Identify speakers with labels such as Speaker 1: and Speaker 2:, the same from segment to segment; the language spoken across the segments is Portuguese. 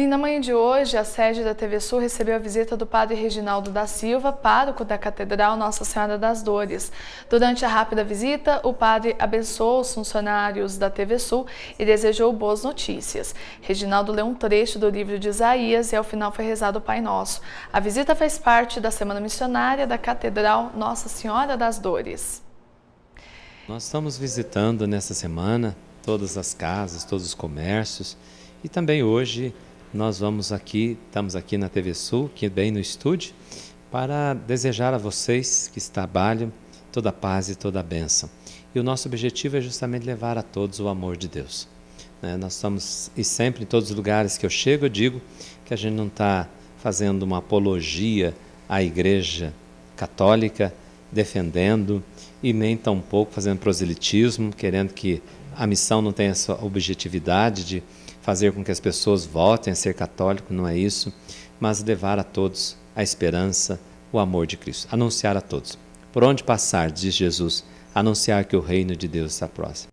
Speaker 1: E na manhã de hoje, a sede da TV Sul recebeu a visita do padre Reginaldo da Silva, pároco da Catedral Nossa Senhora das Dores. Durante a rápida visita, o padre abençoou os funcionários da TV Sul e desejou boas notícias. Reginaldo leu um trecho do livro de Isaías e ao final foi rezado o Pai Nosso. A visita faz parte da Semana Missionária da Catedral Nossa Senhora das Dores.
Speaker 2: Nós estamos visitando nessa semana todas as casas, todos os comércios e também hoje nós vamos aqui, estamos aqui na TV Sul, que é bem no estúdio, para desejar a vocês que trabalham toda a paz e toda a bênção. E o nosso objetivo é justamente levar a todos o amor de Deus. Né? Nós estamos, e sempre em todos os lugares que eu chego, eu digo que a gente não está fazendo uma apologia à Igreja Católica, defendendo, e nem tampouco fazendo proselitismo, querendo que a missão não tem essa objetividade de fazer com que as pessoas voltem a ser católico, não é isso, mas levar a todos a esperança, o amor de Cristo, anunciar a todos. Por onde passar, diz Jesus, anunciar que o reino de Deus está próximo.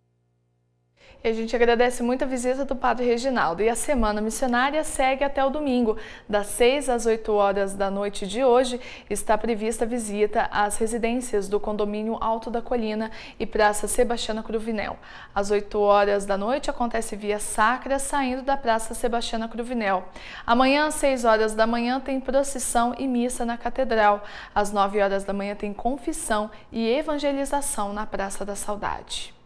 Speaker 1: E a gente agradece muito a visita do Padre Reginaldo. E a Semana Missionária segue até o domingo. Das 6 às 8 horas da noite de hoje está prevista a visita às residências do condomínio Alto da Colina e Praça Sebastiana Cruvinel. Às 8 horas da noite acontece via sacra saindo da Praça Sebastiana Cruvinel. Amanhã às 6 horas da manhã tem procissão e missa na Catedral. Às 9 horas da manhã tem confissão e evangelização na Praça da Saudade.